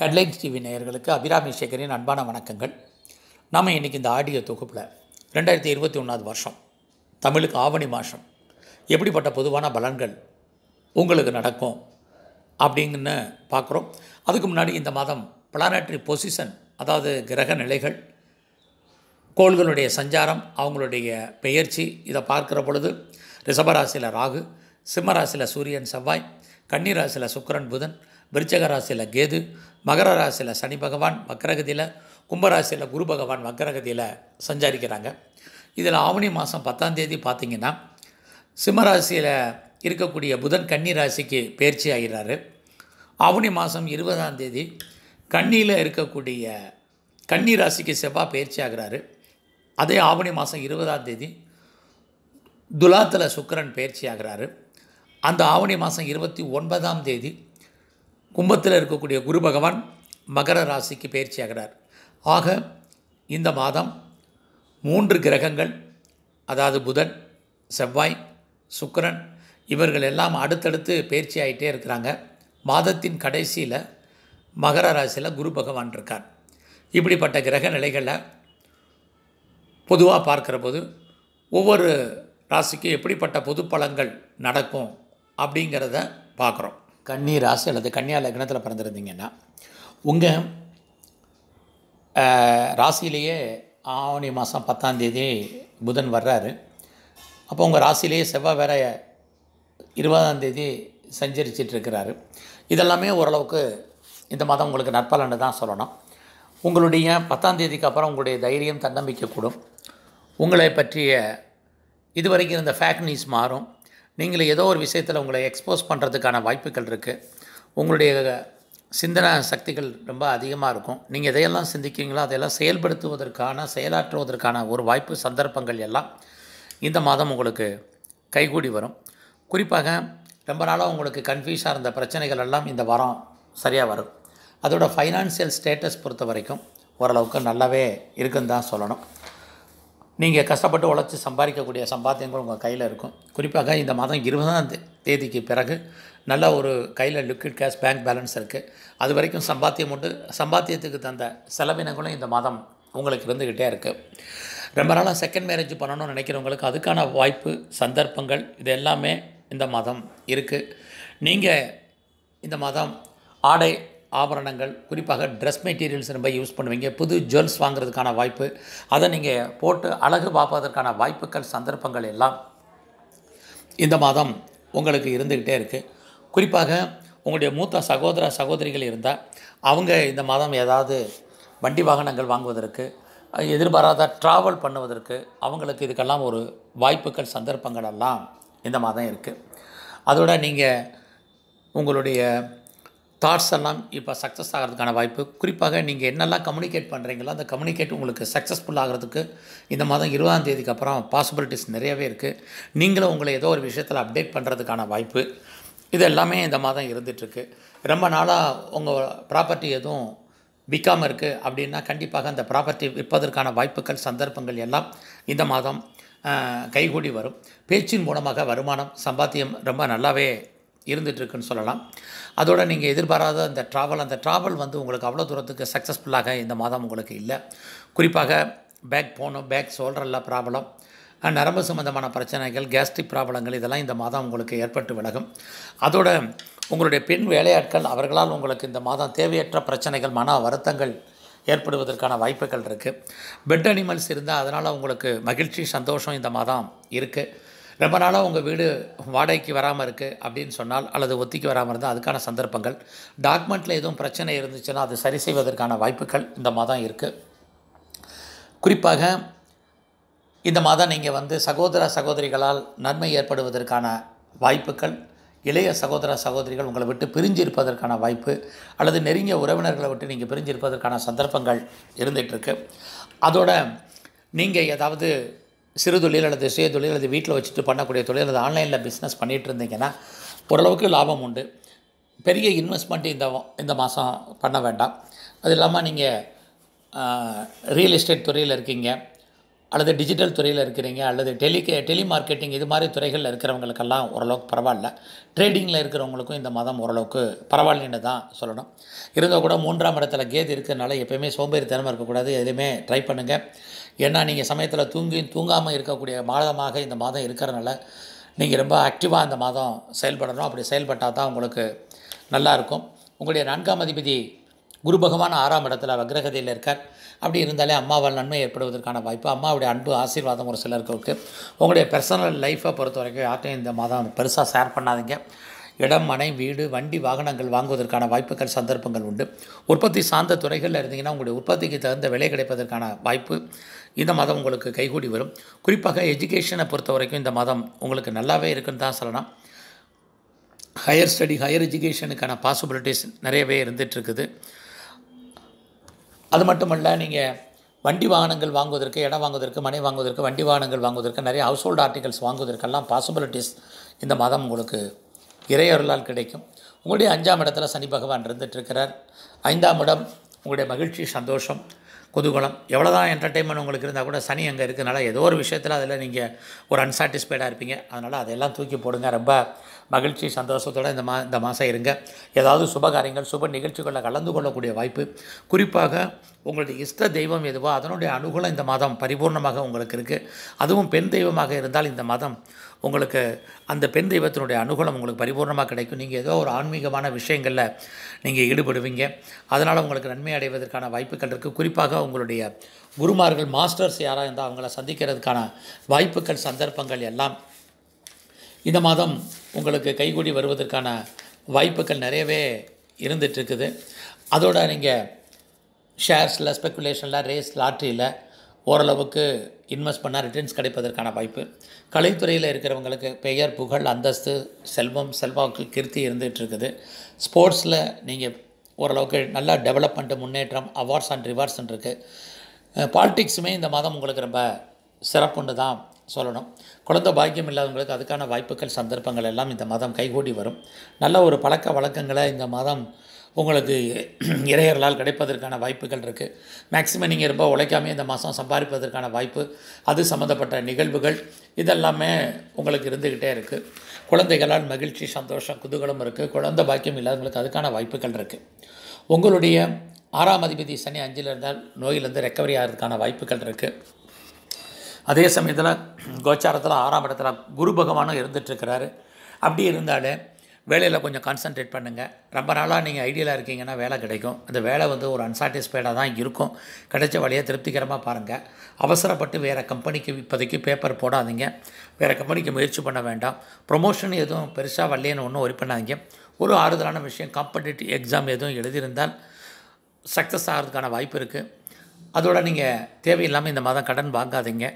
headlines TV நேயர்களுக்கு அபிராமி சேகரின் அன்பான வணக்கங்கள் நாம் இன்றைக்கி இந்த ஆடியோ தொகுப்பில் ரெண்டாயிரத்தி இருபத்தி ஒன்றாவது வருஷம் தமிழுக்கு ஆவணி மாதம் எப்படிப்பட்ட பொதுவான பலன்கள் உங்களுக்கு நடக்கும் அப்படிங்கன்னு பார்க்குறோம் அதுக்கு முன்னாடி இந்த மாதம் பிளானட்ரி பொசிஷன் அதாவது கிரக நிலைகள் கோள்களுடைய சஞ்சாரம் அவங்களுடைய பெயர்ச்சி இதை பார்க்குற பொழுது ரிஷபராசியில் ராகு சிம்மராசியில் சூரியன் செவ்வாய் கன்னிராசியில் சுக்கரன் புதன் விருச்சக ராசியில் கேது மகர ராசியில் சனி பகவான் மக்கரகதியில் கும்பராசியில் குரு பகவான் மக்கரகதியில் சஞ்சாரிக்கிறாங்க இதில் ஆவணி மாதம் பத்தாம் தேதி பார்த்திங்கன்னா சிம்மராசியில் இருக்கக்கூடிய புதன் கன்னி ராசிக்கு பயிற்சி ஆகிறாரு ஆவணி மாதம் இருபதாம் தேதி கண்ணியில் இருக்கக்கூடிய கன்னி ராசிக்கு செவ்வாய் பயிற்சி ஆகிறாரு அதே ஆவணி மாதம் இருபதாம் தேதி துலாத்தில் சுக்கரன் பயிற்சி ஆகிறாரு அந்த ஆவணி மாதம் இருபத்தி ஒன்பதாம் தேதி கும்பத்தில் இருக்கக்கூடிய குரு பகவான் மகர ராசிக்கு பயிற்சி ஆகிறார் ஆக இந்த மாதம் மூன்று கிரகங்கள் அதாவது புதன் செவ்வாய் சுக்கரன் இவர்கள் எல்லாம் அடுத்தடுத்து பயிற்சி ஆகிட்டே இருக்கிறாங்க மாதத்தின் கடைசியில் மகர ராசியில் குரு பகவான் இருக்கார் இப்படிப்பட்ட கிரக நிலைகளை பொதுவாக பார்க்குற போது ஒவ்வொரு ராசிக்கும் எப்படிப்பட்ட பொது பலங்கள் நடக்கும் அப்படிங்கிறத பார்க்குறோம் கன்னி ராசி அல்லது கன்னியா லக்னத்தில் பிறந்திருந்தீங்கன்னா உங்கள் ராசியிலேயே ஆவணி மாதம் பத்தாம் தேதி புதன் வர்றாரு அப்போ உங்கள் ராசியிலேயே செவ்வாய் வேற இருபதாம் தேதி இருக்கிறாரு இதெல்லாமே ஓரளவுக்கு இந்த மாதம் உங்களுக்கு நற்பலன்னு தான் சொல்லணும் உங்களுடைய பத்தாம் தேதிக்கு அப்புறம் உங்களுடைய தைரியம் தன்னம்பிக்கை கூடும் உங்களை பற்றிய இதுவரைக்கும் இருந்த ஃபேக்னிஸ் மாறும் நீங்கள் ஏதோ ஒரு விஷயத்தில் உங்களை எக்ஸ்போஸ் பண்ணுறதுக்கான வாய்ப்புகள் இருக்குது உங்களுடைய சிந்தனை சக்திகள் ரொம்ப அதிகமாக இருக்கும் நீங்கள் எதையெல்லாம் சிந்திக்கிறீங்களோ அதையெல்லாம் செயல்படுத்துவதற்கான செயலாற்றுவதற்கான ஒரு வாய்ப்பு சந்தர்ப்பங்கள் எல்லாம் இந்த மாதம் உங்களுக்கு கைகூடி வரும் குறிப்பாக ரொம்ப நாளாக உங்களுக்கு கன்ஃபியூஸாக இருந்த பிரச்சனைகள் எல்லாம் இந்த வாரம் சரியாக வரும் அதோட ஃபைனான்சியல் ஸ்டேட்டஸ் பொறுத்த வரைக்கும் ஓரளவுக்கு நல்லாவே இருக்குன்னு தான் சொல்லணும் நீங்கள் கஷ்டப்பட்டு உழைச்சி சம்பாதிக்கக்கூடிய சம்பாத்தியங்கள் உங்கள் கையில் இருக்கும் குறிப்பாக இந்த மாதம் இருபதாம் தேதிக்கு பிறகு நல்ல ஒரு கையில் லிக்விட் கேஷ் பேங்க் பேலன்ஸ் இருக்குது அது வரைக்கும் சம்பாத்தியம் உண்டு சம்பாத்தியத்துக்கு தந்த செலவினங்களும் இந்த மாதம் உங்களுக்கு இருந்துக்கிட்டே இருக்குது ரொம்ப நாளாக செகண்ட் மேரேஜ் பண்ணணும்னு நினைக்கிறவங்களுக்கு அதுக்கான வாய்ப்பு சந்தர்ப்பங்கள் இது எல்லாமே இந்த மாதம் இருக்குது நீங்கள் இந்த மாதம் ஆடை ஆபரணங்கள் குறிப்பாக ட்ரெஸ் மெட்டீரியல்ஸ் ரொம்ப யூஸ் பண்ணுவீங்க புது ஜுவல்ஸ் வாங்குறதுக்கான வாய்ப்பு அதை நீங்கள் போட்டு அழகு பார்ப்பதற்கான வாய்ப்புகள் சந்தர்ப்பங்கள் எல்லாம் இந்த மாதம் உங்களுக்கு இருந்துக்கிட்டே இருக்குது குறிப்பாக உங்களுடைய மூத்த சகோதர சகோதரிகள் இருந்தால் அவங்க இந்த மாதம் ஏதாவது வண்டி வாகனங்கள் வாங்குவதற்கு எதிர்பாராத ட்ராவல் பண்ணுவதற்கு அவங்களுக்கு இதுக்கெல்லாம் ஒரு வாய்ப்புகள் சந்தர்ப்பங்கள் எல்லாம் இந்த மாதம் இருக்குது அதோடு நீங்கள் உங்களுடைய தாட்ஸ் எல்லாம் இப்போ சக்ஸஸ் ஆகிறதுக்கான வாய்ப்பு குறிப்பாக நீங்கள் என்னெல்லாம் கம்யூனிகேட் பண்ணுறீங்களோ அந்த கம்யூனிகேட் உங்களுக்கு சக்ஸஸ்ஃபுல் ஆகிறதுக்கு இந்த மாதம் இருபதாம் தேதிக்கு அப்புறம் பாசிபிலிட்டிஸ் நிறையவே இருக்குது நீங்களும் உங்களை ஏதோ ஒரு விஷயத்தில் அப்டேட் பண்ணுறதுக்கான வாய்ப்பு இது எல்லாமே இந்த மாதம் இருந்துகிட்ருக்கு ரொம்ப நாளாக உங்கள் ப்ராப்பர்ட்டி எதுவும் விற்காமல் இருக்குது அப்படின்னா கண்டிப்பாக அந்த ப்ராப்பர்ட்டி விற்பதற்கான வாய்ப்புகள் சந்தர்ப்பங்கள் எல்லாம் இந்த மாதம் கைகூடி வரும் பேச்சின் மூலமாக வருமானம் சம்பாத்தியம் ரொம்ப நல்லாவே இருந்துகிட்ருக்குன்னு சொல்லலாம் அதோடு நீங்கள் எதிர்பாராத அந்த ட்ராவல் அந்த ட்ராவல் வந்து உங்களுக்கு அவ்வளோ தூரத்துக்கு சக்ஸஸ்ஃபுல்லாக இந்த மாதம் உங்களுக்கு இல்லை குறிப்பாக பேக் போனோம் பேக் சோல்டரில் ப்ராப்ளம் நரம்பு சம்மந்தமான பிரச்சனைகள் கேஸ்ட்ரிக் ப்ராப்ளங்கள் இதெல்லாம் இந்த மாதம் உங்களுக்கு ஏற்பட்டு விலகும் அதோட உங்களுடைய பெண் வேலையாட்கள் அவர்களால் உங்களுக்கு இந்த மாதம் தேவையற்ற பிரச்சனைகள் மன வருத்தங்கள் ஏற்படுவதற்கான வாய்ப்புகள் இருக்குது பெட் அனிமல்ஸ் இருந்தால் அதனால் உங்களுக்கு மகிழ்ச்சி சந்தோஷம் இந்த மாதம் இருக்குது ரொம்ப நாளாக உங்கள் வீடு வாடகைக்கு வராமல் இருக்குது அப்படின்னு சொன்னால் அல்லது ஒத்திக்கு வராமல் இருந்தால் அதுக்கான சந்தர்ப்பங்கள் டாக்குமெண்ட்டில் எதுவும் பிரச்சனை இருந்துச்சுன்னா அது சரி செய்வதற்கான வாய்ப்புகள் இந்த மாதம் இருக்குது குறிப்பாக இந்த மாதம் நீங்கள் வந்து சகோதர சகோதரிகளால் நன்மை ஏற்படுவதற்கான வாய்ப்புகள் இளைய சகோதர சகோதரிகள் உங்களை விட்டு பிரிஞ்சு இருப்பதற்கான வாய்ப்பு அல்லது நெருங்கிய உறவினர்களை விட்டு நீங்கள் பிரிஞ்சு இருப்பதற்கான சந்தர்ப்பங்கள் இருந்துகிட்ருக்கு அதோட நீங்கள் ஏதாவது சிறு தொழில் அல்லது சுய தொழில் அல்லது வீட்டில் வச்சுட்டு பண்ணக்கூடிய தொழில் அல்லது ஆன்லைனில் பிஸ்னஸ் பண்ணிகிட்டு இருந்தீங்கன்னா ஓரளவுக்கு லாபம் உண்டு பெரிய இன்வெஸ்ட்மெண்ட் இந்த இந்த மாதம் பண்ண வேண்டாம் அது இல்லாமல் நீங்கள் ரியல் எஸ்டேட் துறையில் இருக்கீங்க அல்லது டிஜிட்டல் துறையில் இருக்கிறீங்க அல்லது டெலிகே டெலிமார்க்கெட்டிங் இது மாதிரி துறைகளில் இருக்கிறவங்களுக்கெல்லாம் ஓரளவுக்கு பரவாயில்ல ட்ரேடிங்கில் இருக்கிறவங்களுக்கும் இந்த மாதம் ஓரளவுக்கு பரவாயில்லைன்னு தான் சொல்லணும் இருந்தால் கூட மூன்றாம் இடத்துல கேது இருக்கிறதுனால எப்போயுமே சோம்பேறித்தனமாக இருக்கக்கூடாது எதுவுமே ட்ரை பண்ணுங்கள் ஏன்னா நீங்கள் சமயத்தில் தூங்கி தூங்காமல் இருக்கக்கூடிய மாதமாக இந்த மாதம் இருக்கிறனால நீங்கள் ரொம்ப ஆக்டிவாக இந்த மாதம் செயல்படணும் அப்படி செயல்பட்டால் தான் உங்களுக்கு நல்லாயிருக்கும் உங்களுடைய நான்காம் அதிபதி குரு பகவான் ஆறாம் இடத்துல வக்ரகதியில் இருக்கார் அப்படி இருந்தாலே அம்மாவால் நன்மை ஏற்படுவதற்கான வாய்ப்பு அம்மாவுடைய அன்பு ஆசீர்வாதம் ஒரு சிலருக்கு இருக்குது உங்களுடைய பர்சனல் லைஃப்பை பொறுத்த வரைக்கும் யார்ட்டையும் இந்த மாதம் பெருசாக ஷேர் பண்ணாதீங்க இடம் மனை வீடு வண்டி வாகனங்கள் வாங்குவதற்கான வாய்ப்புகள் சந்தர்ப்பங்கள் உண்டு உற்பத்தி சார்ந்த துறைகளில் இருந்தீங்கன்னா உங்களுடைய உற்பத்திக்கு தகுந்த விலை கிடைப்பதற்கான வாய்ப்பு இந்த மதம் உங்களுக்கு கைகூடி வரும் குறிப்பாக எஜுகேஷனை பொறுத்த வரைக்கும் இந்த மதம் உங்களுக்கு நல்லாவே இருக்குன்னு தான் சொல்லலாம் ஹையர் ஸ்டடி ஹையர் எஜுகேஷனுக்கான பாசிபிலிட்டிஸ் நிறையவே இருந்துகிட்ருக்குது அது மட்டுமல்ல நீங்கள் வண்டி வாகனங்கள் வாங்குவதற்கு இடம் வாங்குவதற்கு மனை வாங்குவதற்கு வண்டி வாகனங்கள் வாங்குவதற்கு நிறைய ஹவுஸ் ஹோல்டு ஆர்டிகல்ஸ் வாங்குவதற்கெல்லாம் பாசிபிலிட்டிஸ் இந்த மதம் உங்களுக்கு இறையொருளால் கிடைக்கும் உங்களுடைய அஞ்சாம் இடத்துல சனி பகவான் இருந்துகிட்ருக்கிறார் ஐந்தாம் இடம் உங்களுடைய மகிழ்ச்சி சந்தோஷம் குதூகலம் எவ்வளோ தான் என்டர்டெயின்மெண்ட் உங்களுக்கு இருந்தால் கூட சனி அங்கே இருக்கிறனால ஏதோ ஒரு விஷயத்தில் அதில் நீங்கள் ஒரு அன்சாட்டிஸ்ஃபைடாக இருப்பீங்க அதனால் அதெல்லாம் தூக்கி போடுங்க ரொம்ப மகிழ்ச்சி சந்தோஷத்தோடு இந்த மா இந்த மாதம் இருங்க ஏதாவது சுபகாரியங்கள் சுப நிகழ்ச்சிகளில் கலந்து கொள்ளக்கூடிய வாய்ப்பு குறிப்பாக உங்களுடைய இஷ்ட தெய்வம் எதுவோ அதனுடைய அனுகூலம் இந்த மாதம் பரிபூர்ணமாக உங்களுக்கு இருக்குது அதுவும் பெண் தெய்வமாக இருந்தால் இந்த மாதம் உங்களுக்கு அந்த பெண் தெய்வத்தினுடைய அனுகூலம் உங்களுக்கு பரிபூர்ணமாக கிடைக்கும் நீங்கள் ஏதோ ஒரு ஆன்மீகமான விஷயங்களில் நீங்கள் ஈடுபடுவீங்க அதனால் உங்களுக்கு நன்மை அடைவதற்கான வாய்ப்புகள் இருக்குது குறிப்பாக உங்களுடைய குருமார்கள் மாஸ்டர்ஸ் யாராக இருந்தால் அவங்கள சந்திக்கிறதுக்கான வாய்ப்புகள் சந்தர்ப்பங்கள் எல்லாம் இந்த மாதம் உங்களுக்கு கைகூடி வருவதற்கான வாய்ப்புகள் நிறையவே இருந்துகிட்ருக்குது அதோட நீங்கள் ஷேர்ஸில் ஸ்பெக்குலேஷனில் ரேஸ் லாட்ரியில் ஓரளவுக்கு இன்வெஸ்ட் பண்ணால் ரிட்டர்ன்ஸ் கிடைப்பதற்கான வாய்ப்பு கலைத்துறையில் இருக்கிறவங்களுக்கு பெயர் புகழ் அந்தஸ்து செல்வம் செல்வாக்கு இருந்துகிட்டு இருந்துகிட்ருக்குது ஸ்போர்ட்ஸில் நீங்கள் ஓரளவுக்கு நல்லா டெவலப்மெண்ட்டு முன்னேற்றம் அவார்ட்ஸ் அண்ட் ரிவார்ட்ஸ் இருக்குது பாலிட்டிக்ஸுமே இந்த மாதம் உங்களுக்கு ரொம்ப சிறப்புண்டு தான் சொல்லணும் குழந்த பாக்கியம் இல்லாதவங்களுக்கு அதுக்கான வாய்ப்புகள் சந்தர்ப்பங்கள் எல்லாம் இந்த மாதம் கைகூடி வரும் நல்ல ஒரு பழக்க வழக்கங்களை இந்த மாதம் உங்களுக்கு இறையர்களால் கிடைப்பதற்கான வாய்ப்புகள் இருக்குது மேக்ஸிமம் நீங்கள் ரொம்ப உழைக்காமல் இந்த மாதம் சம்பாதிப்பதற்கான வாய்ப்பு அது சம்மந்தப்பட்ட நிகழ்வுகள் இதெல்லாமே உங்களுக்கு இருந்துக்கிட்டே இருக்குது குழந்தைகளால் மகிழ்ச்சி சந்தோஷம் குதூகலம் இருக்குது குழந்தை பாக்கியம் இல்லாதவங்களுக்கு அதுக்கான வாய்ப்புகள் இருக்குது உங்களுடைய ஆறாம் அதிபதி சனி அஞ்சில் இருந்தால் நோயிலிருந்து ரெக்கவரி ஆகிறதுக்கான வாய்ப்புகள் இருக்குது அதே சமயத்தில் கோச்சாரத்தில் ஆறாம் இடத்துல குரு பகவானும் இருந்துகிட்ருக்கிறாரு அப்படி இருந்தாலே வேலையில் கொஞ்சம் கான்சன்ட்ரேட் பண்ணுங்கள் ரொம்ப நாளாக நீங்கள் ஐடியலாக இருக்கீங்கன்னா வேலை கிடைக்கும் அந்த வேலை வந்து ஒரு அன்சாட்டிஸ்ஃபைடாக தான் இருக்கும் கிடைச்ச வேலையை திருப்திகரமாக பாருங்கள் அவசரப்பட்டு வேறு கம்பெனிக்கு இப்போதைக்கு பேப்பர் போடாதீங்க வேறு கம்பெனிக்கு முயற்சி பண்ண வேண்டாம் ப்ரொமோஷன் எதுவும் பெருசாக வரலேன்னு ஒன்றும் ஒரி பண்ணாதீங்க ஒரு ஆறுதலான விஷயம் காம்படிட்டிவ் எக்ஸாம் எதுவும் எழுதியிருந்தால் சக்ஸஸ் ஆகிறதுக்கான வாய்ப்பு இருக்குது அதோட நீங்கள் தேவையில்லாமல் இந்த மாதம் கடன் வாங்காதீங்க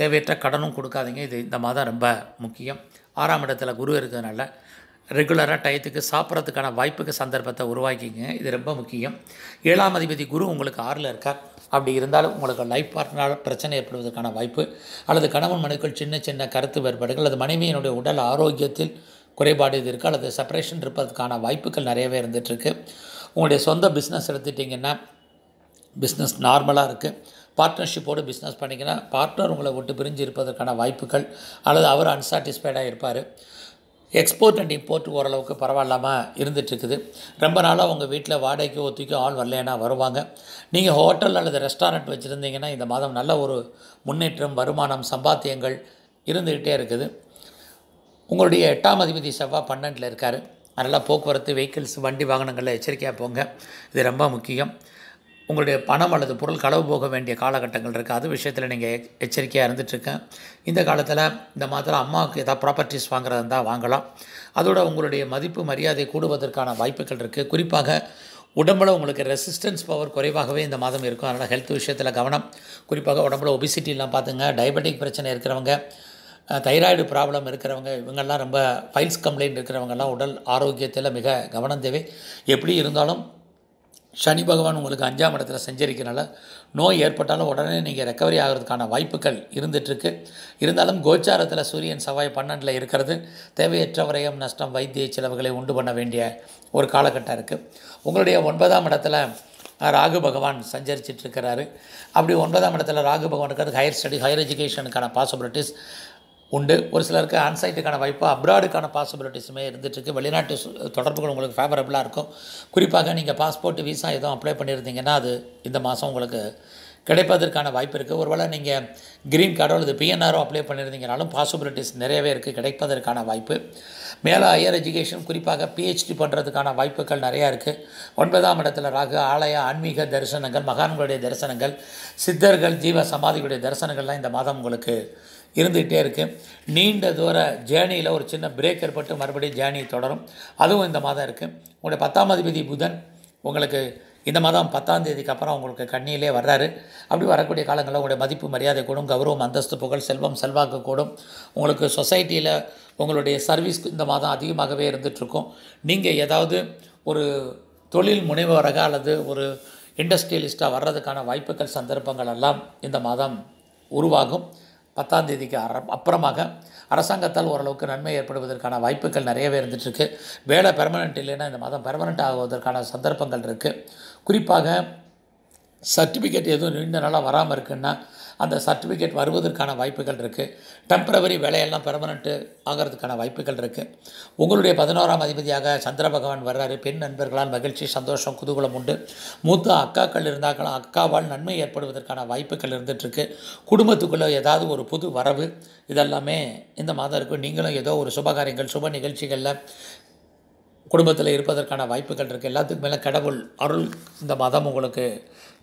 தேவையற்ற கடனும் கொடுக்காதீங்க இது இந்த மாதம் ரொம்ப முக்கியம் ஆறாம் இடத்துல குரு இருக்கிறதுனால ரெகுலராக டயத்துக்கு சாப்பிட்றதுக்கான வாய்ப்புக்கு சந்தர்ப்பத்தை உருவாக்கிங்க இது ரொம்ப முக்கியம் ஏழாம் அதிபதி குரு உங்களுக்கு ஆறில் இருக்கார் அப்படி இருந்தாலும் உங்களுக்கு லைஃப் பார்ட்னரால் பிரச்சனை ஏற்படுவதற்கான வாய்ப்பு அல்லது கணவன் மனுக்கள் சின்ன சின்ன கருத்து வேறுபாடுகள் அல்லது மனைவியினுடைய உடல் ஆரோக்கியத்தில் குறைபாடு இது இருக்குது அல்லது செப்பரேஷன் இருப்பதற்கான வாய்ப்புகள் நிறையவே இருந்துகிட்ருக்கு உங்களுடைய சொந்த பிஸ்னஸ் எடுத்துட்டிங்கன்னா பிஸ்னஸ் நார்மலாக இருக்குது பார்ட்னர்ஷிப்போடு பிஸ்னஸ் பண்ணிங்கன்னா பார்ட்னர் உங்களை விட்டு பிரிஞ்சு இருப்பதற்கான வாய்ப்புகள் அல்லது அவர் அன்சாட்டிஸ்ஃபைடாக இருப்பார் எக்ஸ்போர்ட் அண்ட் இம்போர்ட் ஓரளவுக்கு பரவாயில்லாமல் இருந்துகிட்ருக்குது ரொம்ப நாளாக உங்கள் வீட்டில் வாடகைக்கு ஒத்திக்கும் ஆள் வரலனா வருவாங்க நீங்கள் ஹோட்டல் அல்லது ரெஸ்டாரண்ட் வச்சுருந்தீங்கன்னா இந்த மாதம் நல்ல ஒரு முன்னேற்றம் வருமானம் சம்பாத்தியங்கள் இருந்துக்கிட்டே இருக்குது உங்களுடைய எட்டாம் அதிபதி செவ்வாய் பன்னெண்டில் இருக்கார் அதனால் போக்குவரத்து வெஹிக்கிள்ஸ் வண்டி வாகனங்களில் எச்சரிக்கையாக போங்க இது ரொம்ப முக்கியம் உங்களுடைய பணம் அல்லது பொருள் களவு போக வேண்டிய காலகட்டங்கள் இருக்குது அது விஷயத்தில் நீங்கள் எச்சரிக்கையாக இருந்துகிட்ருக்கேன் இந்த காலத்தில் இந்த மாதிரி அம்மாவுக்கு ஏதாவது ப்ராப்பர்ட்டிஸ் வாங்குறதா இருந்தால் வாங்கலாம் அதோட உங்களுடைய மதிப்பு மரியாதை கூடுவதற்கான வாய்ப்புகள் இருக்குது குறிப்பாக உடம்பில் உங்களுக்கு ரெசிஸ்டன்ஸ் பவர் குறைவாகவே இந்த மாதம் இருக்கும் அதனால் ஹெல்த் விஷயத்தில் கவனம் குறிப்பாக உடம்புல ஒபிசிட்டிலாம் பார்த்துங்க டயபெட்டிக் பிரச்சனை இருக்கிறவங்க தைராய்டு ப்ராப்ளம் இருக்கிறவங்க இவங்கெல்லாம் ரொம்ப ஃபைல்ஸ் கம்ப்ளைண்ட் இருக்கிறவங்கெல்லாம் உடல் ஆரோக்கியத்தில் மிக கவனம் தேவை எப்படி இருந்தாலும் சனி பகவான் உங்களுக்கு அஞ்சாம் இடத்துல சஞ்சரிக்கிறனால நோய் ஏற்பட்டாலும் உடனே நீங்கள் ரெக்கவரி ஆகிறதுக்கான வாய்ப்புகள் இருந்துகிட்ருக்கு இருந்தாலும் கோச்சாரத்தில் சூரியன் செவ்வாய் பன்னெண்டில் இருக்கிறது தேவையற்ற விரயம் நஷ்டம் வைத்திய செலவுகளை உண்டு பண்ண வேண்டிய ஒரு காலகட்டம் இருக்குது உங்களுடைய ஒன்பதாம் இடத்துல ராகு பகவான் சஞ்சரிச்சிட்ருக்கிறாரு அப்படி ஒன்பதாம் இடத்துல ராகு பகவான் இருக்கிறது ஹையர் ஸ்டடி ஹையர் எஜுகேஷனுக்கான பாசிபிலிட்டிஸ் உண்டு ஒரு சிலருக்கு ஆன்சைட்டுக்கான வாய்ப்பு அப்ராடுக்கான பாசிபிலிட்டிஸுமே இருந்துகிட்ருக்கு வெளிநாட்டு தொடர்புகள் உங்களுக்கு ஃபேவரபுளாக இருக்கும் குறிப்பாக நீங்கள் பாஸ்போர்ட் விசா எதுவும் அப்ளை பண்ணியிருந்தீங்கன்னா அது இந்த மாதம் உங்களுக்கு கிடைப்பதற்கான வாய்ப்பு இருக்குது ஒருவேளை நீங்கள் க்ரீன் கார்டோ அல்லது பிஎன்ஆரோ அப்ளை பண்ணியிருந்தீங்கனாலும் பாசிபிலிட்டிஸ் நிறையவே இருக்குது கிடைப்பதற்கான வாய்ப்பு மேலே ஹையர் எஜுகேஷன் குறிப்பாக பிஹெச்டி பண்ணுறதுக்கான வாய்ப்புகள் நிறையா இருக்குது ஒன்பதாம் இடத்துல ராகு ஆலய ஆன்மீக தரிசனங்கள் மகான்களுடைய தரிசனங்கள் சித்தர்கள் ஜீவ சமாதிகளுடைய தரிசனங்கள்லாம் இந்த மாதம் உங்களுக்கு இருந்துக்கிட்டே இருக்குது நீண்ட தூர ஜேர்னியில் ஒரு சின்ன பிரேக் ஏற்பட்டு மறுபடியும் ஜேர்னி தொடரும் அதுவும் இந்த மாதம் இருக்குது உங்களுடைய பத்தாம் அதிபதி புதன் உங்களுக்கு இந்த மாதம் பத்தாம் தேதிக்கு அப்புறம் உங்களுக்கு கண்ணியிலே வர்றாரு அப்படி வரக்கூடிய காலங்களில் உங்களுடைய மதிப்பு மரியாதை கூடும் கௌரவம் அந்தஸ்து புகழ் செல்வம் செல்வாக்கு கூடும் உங்களுக்கு சொசைட்டியில் உங்களுடைய சர்வீஸ் இந்த மாதம் அதிகமாகவே இருந்துகிட்ருக்கும் நீங்கள் ஏதாவது ஒரு தொழில் முனைவராக அல்லது ஒரு இண்டஸ்ட்ரியலிஸ்ட்டாக வர்றதுக்கான வாய்ப்புகள் சந்தர்ப்பங்கள் எல்லாம் இந்த மாதம் உருவாகும் பத்தாம் தேதிக்கு அற அப்புறமாக அரசாங்கத்தால் ஓரளவுக்கு நன்மை ஏற்படுவதற்கான வாய்ப்புகள் நிறையவே இருந்துகிட்ருக்கு வேலை பெர்மனெண்ட் இல்லைன்னா இந்த மாதம் பெர்மனெண்ட் ஆகுவதற்கான சந்தர்ப்பங்கள் இருக்குது குறிப்பாக சர்டிஃபிகேட் எதுவும் நீண்ட நாளாக வராமல் இருக்குன்னா அந்த சர்டிஃபிகேட் வருவதற்கான வாய்ப்புகள் இருக்குது டெம்பரவரி வேலையெல்லாம் பெர்மனண்ட்டு ஆகிறதுக்கான வாய்ப்புகள் இருக்குது உங்களுடைய பதினோராம் அதிபதியாக சந்திர பகவான் வர்றாரு பெண் நண்பர்களால் மகிழ்ச்சி சந்தோஷம் குதூகலம் உண்டு மூத்த அக்காக்கள் இருந்தாக்கலாம் அக்காவால் நன்மை ஏற்படுவதற்கான வாய்ப்புகள் இருந்துகிட்ருக்கு குடும்பத்துக்குள்ளே ஏதாவது ஒரு புது வரவு இதெல்லாமே இந்த மாதம் இருக்கும் நீங்களும் ஏதோ ஒரு சுபகாரியங்கள் சுப நிகழ்ச்சிகளில் குடும்பத்தில் இருப்பதற்கான வாய்ப்புகள் இருக்குது எல்லாத்துக்கு மேலே கடவுள் அருள் இந்த மதம் உங்களுக்கு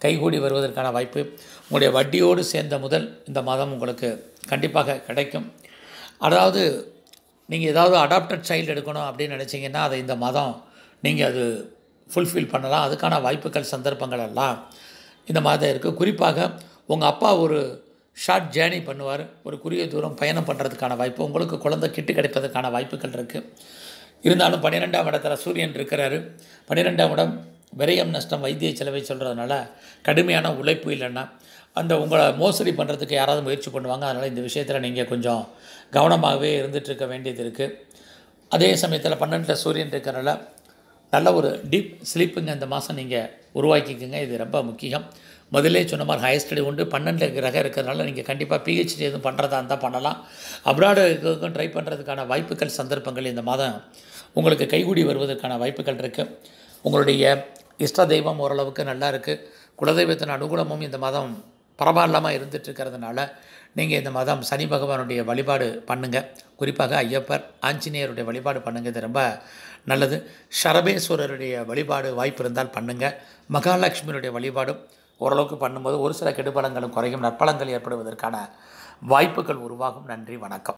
கைகூடி வருவதற்கான வாய்ப்பு உங்களுடைய வட்டியோடு சேர்ந்த முதல் இந்த மதம் உங்களுக்கு கண்டிப்பாக கிடைக்கும் அதாவது நீங்கள் ஏதாவது அடாப்டட் சைல்டு எடுக்கணும் அப்படின்னு நினச்சிங்கன்னா அதை இந்த மதம் நீங்கள் அது ஃபுல்ஃபில் பண்ணலாம் அதுக்கான வாய்ப்புகள் சந்தர்ப்பங்கள் எல்லாம் இந்த மாதிரி இருக்குது குறிப்பாக உங்கள் அப்பா ஒரு ஷார்ட் ஜேர்னி பண்ணுவார் ஒரு குறுகிய தூரம் பயணம் பண்ணுறதுக்கான வாய்ப்பு உங்களுக்கு குழந்தை கிட்டு கிடைப்பதற்கான வாய்ப்புகள் இருக்குது இருந்தாலும் பன்னிரெண்டாம் இடத்துல சூரியன் இருக்கிறாரு பன்னிரெண்டாம் இடம் விரயம் நஷ்டம் வைத்திய செலவை சொல்கிறதுனால கடுமையான உழைப்பு இல்லைன்னா அந்த உங்களை மோசடி பண்ணுறதுக்கு யாராவது முயற்சி பண்ணுவாங்க அதனால் இந்த விஷயத்தில் நீங்கள் கொஞ்சம் கவனமாகவே இருந்துகிட்ருக்க வேண்டியது இருக்குது அதே சமயத்தில் பன்னெண்டில் சூரியன் இருக்கிறனால நல்ல ஒரு டீப் ஸ்லீப்புங்க இந்த மாதம் நீங்கள் உருவாக்கிக்கோங்க இது ரொம்ப முக்கியம் முதலே சொன்ன மாதிரி ஹையர் ஸ்டடி உண்டு பன்னெண்டு ரகம் இருக்கிறதுனால நீங்கள் கண்டிப்பாக பிஹெச்டி எதுவும் பண்ணுறதா இருந்தால் பண்ணலாம் அப்ராடு ட்ரை பண்ணுறதுக்கான வாய்ப்புகள் சந்தர்ப்பங்கள் இந்த மாதம் உங்களுக்கு கைகூடி வருவதற்கான வாய்ப்புகள் இருக்குது உங்களுடைய இஷ்ட தெய்வம் ஓரளவுக்கு நல்லா இருக்குது குலதெய்வத்தின் அனுகூலமும் இந்த மாதம் பரவாயில்லாமல் இருக்கிறதுனால நீங்கள் இந்த மாதம் சனி பகவானுடைய வழிபாடு பண்ணுங்கள் குறிப்பாக ஐயப்பர் ஆஞ்சநேயருடைய வழிபாடு பண்ணுங்கள் இது ரொம்ப நல்லது சரபேஸ்வரருடைய வழிபாடு வாய்ப்பு இருந்தால் பண்ணுங்கள் மகாலட்சுமியுடைய வழிபாடும் ஓரளவுக்கு பண்ணும்போது ஒரு சில கெடுபலங்களும் குறையும் நற்பலங்கள் ஏற்படுவதற்கான வாய்ப்புகள் உருவாகும் நன்றி வணக்கம்